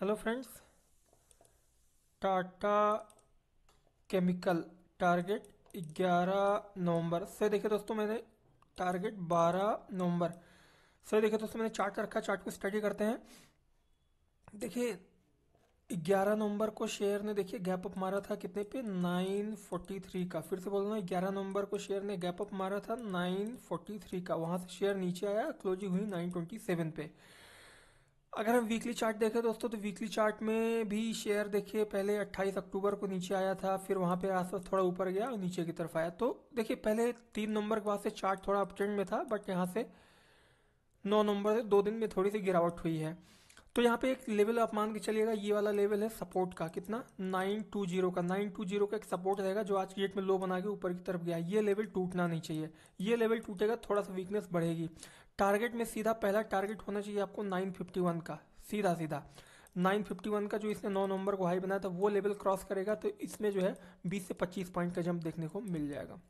hello friends Tata chemical target 11 नवंबर से देखिए दोस्तों मैंने टारगेट 12 नवंबर से देखिए दोस्तों मैंने चार्ट रखा चार्ट को स्टडी करते हैं देखिए 11 नवंबर को शेयर ने देखिए गैप अप मारा था कितने पे 943 का फिर से बोल रहा हूँ ग्यारह नवंबर को शेयर ने गैप अप मारा था 943 का वहाँ से शेयर नीचे आया क्लोजिंग हुई 927 पे अगर हम वीकली चार्ट देखें दोस्तों तो वीकली चार्ट में भी शेयर देखिए पहले 28 अक्टूबर को नीचे आया था फिर वहाँ पे आसपास थोड़ा ऊपर गया और नीचे की तरफ आया तो देखिए पहले तीन नंबर के बाद से चार्ट थोड़ा अपट्रेंड में था बट यहाँ से नौ नंबर से दो दिन में थोड़ी सी गिरावट हुई है तो यहाँ पे एक लेवल आप मान के चलिएगा ये वाला लेवल है सपोर्ट का कितना नाइन टू जीरो का नाइन टू जीरो का एक सपोर्ट रहेगा जो आज की डेट में लो बना के ऊपर की तरफ गया ये लेवल टूटना नहीं चाहिए ये लेवल टूटेगा थोड़ा सा वीकनेस बढ़ेगी टारगेट में सीधा पहला टारगेट होना चाहिए आपको नाइन फिफ्टी वन का सीधा सीधा 951 का जो इसने नौ नंबर को हाई बनाया था वो लेवल क्रॉस करेगा तो इसमें जो है 20 से 25 पॉइंट का जंप देखने को मिल जाएगा